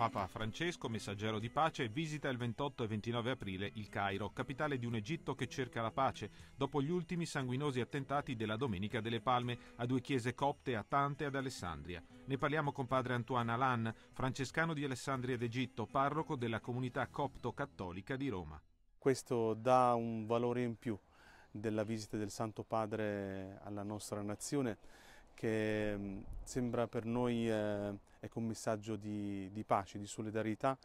Papa Francesco, messaggero di pace, visita il 28 e 29 aprile il Cairo, capitale di un Egitto che cerca la pace, dopo gli ultimi sanguinosi attentati della Domenica delle Palme a due chiese copte a Tante ad Alessandria. Ne parliamo con padre Antoine Alan, francescano di Alessandria d'Egitto, parroco della comunità copto-cattolica di Roma. Questo dà un valore in più della visita del Santo Padre alla nostra nazione che mm, sembra per noi eh, ecco un messaggio di, di, pace, di solidarietà,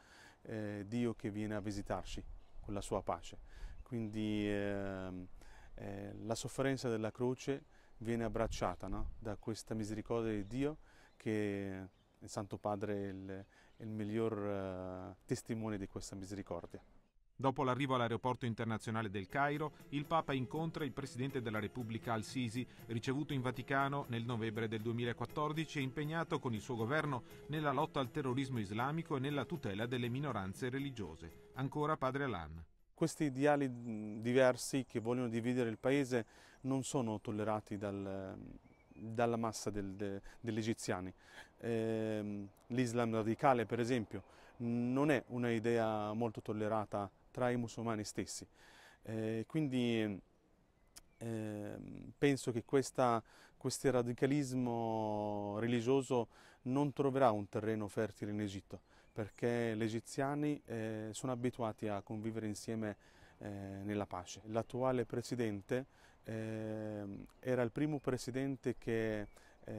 eh, Dio che viene a visitarci con la sua pace. Quindi ehm, eh, la sofferenza della croce viene abbracciata no? da questa misericordia di Dio che il Santo Padre è il, è il miglior eh, testimone di questa misericordia. Dopo l'arrivo all'aeroporto internazionale del Cairo, il Papa incontra il Presidente della Repubblica Al-Sisi, ricevuto in Vaticano nel novembre del 2014 e impegnato con il suo governo nella lotta al terrorismo islamico e nella tutela delle minoranze religiose. Ancora Padre Alan. Questi ideali diversi che vogliono dividere il paese non sono tollerati dal, dalla massa del, de, degli egiziani. Eh, L'Islam radicale, per esempio, non è un'idea molto tollerata tra i musulmani stessi. Eh, quindi eh, penso che questa, questo radicalismo religioso non troverà un terreno fertile in Egitto, perché gli egiziani eh, sono abituati a convivere insieme eh, nella pace. L'attuale presidente ehm, era il primo presidente che eh,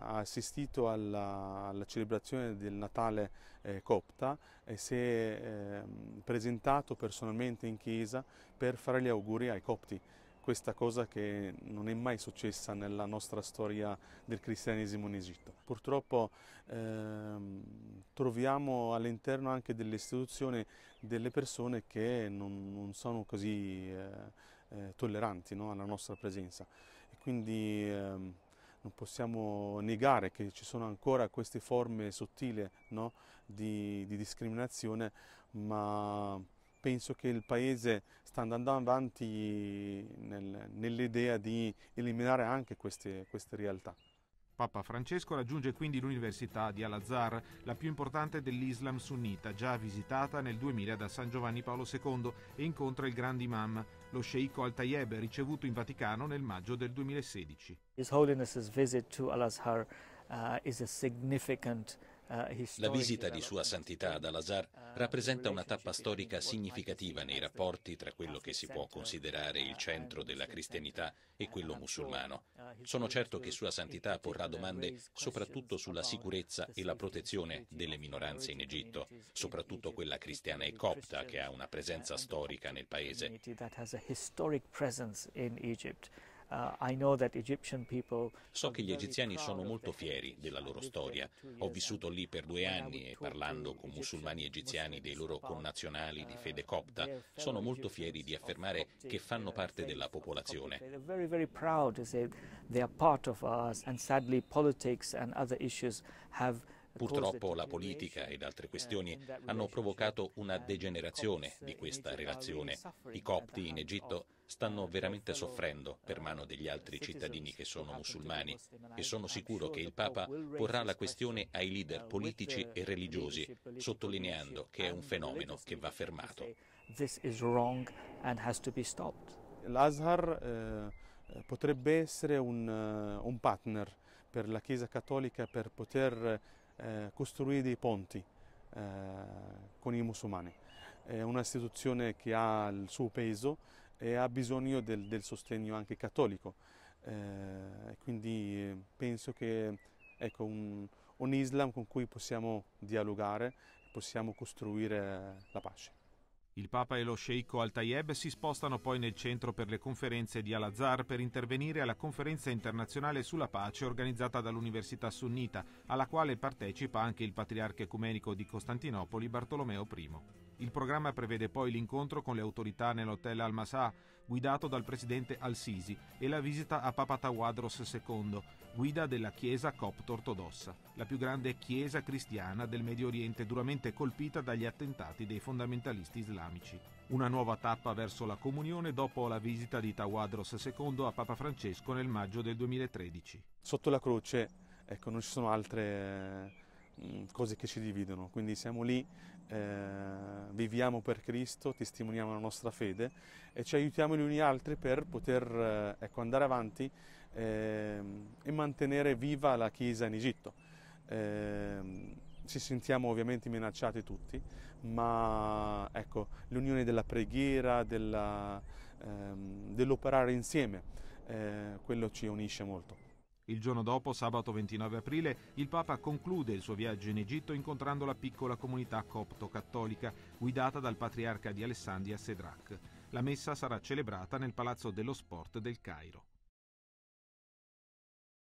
ha assistito alla, alla, celebrazione del Natale eh, copta e si è ehm, presentato personalmente in chiesa per fare gli auguri ai copti questa cosa che non è mai successa nella nostra storia del cristianesimo in Egitto. Purtroppo ehm, troviamo all'interno anche dell'istituzione delle persone che non, non sono così eh, eh, tolleranti no, alla nostra presenza e quindi ehm, non possiamo negare che ci sono ancora queste forme sottili no, di, di, discriminazione, ma penso che il Paese sta andando avanti nel, nell'idea di eliminare anche queste, queste realtà. Papa Francesco raggiunge quindi l'Università di Al-Azhar, la più importante dell'Islam sunnita, già visitata nel 2000 da San Giovanni Paolo II, e incontra il grande imam, lo sceicco Al-Tayeb, ricevuto in Vaticano nel maggio del 2016. His Holiness's visit to Al-Azhar uh, is a significant la visita di Sua Santità ad Al-Azhar rappresenta una tappa storica significativa nei rapporti tra quello che si può considerare il centro della cristianità e quello musulmano. Sono certo che Sua Santità porrà domande soprattutto sulla sicurezza e la protezione delle minoranze in Egitto, soprattutto quella cristiana e copta che ha una presenza storica nel paese. Uh, so che gli egiziani sono molto fieri della loro storia. Ho vissuto lì per due anni e parlando con musulmani egiziani dei loro connazionali di fede uh, copta, sono molto fieri di affermare che fanno parte della popolazione. They are part of us and sadly politics and other issues have Purtroppo la politica ed altre eh, questioni hanno provocato una degenerazione di questa relazione. I copti in Egitto stanno veramente soffrendo per eh, mano degli altri cittadini che sono musulmani e sono sicuro che il Papa porrà la questione ai leader eh, politici e religiosi, sottolineando che è un fenomeno che va fermato. L'Azhar eh, potrebbe essere un, un partner per la Chiesa Cattolica per poter eh, costruire dei ponti eh, con i musulmani. È un'istituzione che ha il suo peso e ha bisogno del, del sostegno anche cattolico. Eh, quindi eh, penso che ecco, un, un Islam con cui possiamo dialogare, possiamo costruire eh, la pace. Il Papa e lo sceicco Al-Tayeb si spostano poi nel centro per le conferenze di Al-Azhar per intervenire alla conferenza internazionale sulla pace organizzata dall'Università Sunnita, alla quale partecipa anche il patriarca ecumenico di Costantinopoli Bartolomeo I. Il programma prevede poi l'incontro con le autorità nell'hotel Al-Masah, guidato dal presidente Al-Sisi, e la visita a Papa Tawadros II, guida della Chiesa copto ortodossa, la più grande chiesa cristiana del Medio Oriente duramente colpita dagli attentati dei fondamentalisti islamici. Una nuova tappa verso la comunione dopo la visita di Tawadros II a Papa Francesco nel maggio del 2013. Sotto la croce ecco, non ci sono altre Mm, cose che ci dividono, quindi siamo lì, eh, viviamo per Cristo, testimoniamo la nostra fede e ci aiutiamo gli uni gli altri per poter eh, ecco, andare avanti eh, e mantenere viva la Chiesa in Egitto. Ehm, ci sentiamo ovviamente minacciati tutti, ma ecco, l'unione della preghiera, della, ehm, dell'operare insieme, eh, quello ci unisce molto. Il giorno dopo, sabato 29 aprile, il Papa conclude il suo viaggio in Egitto incontrando la piccola comunità copto-cattolica guidata dal patriarca di Alessandria Sedrak. La messa sarà celebrata nel Palazzo dello Sport del Cairo.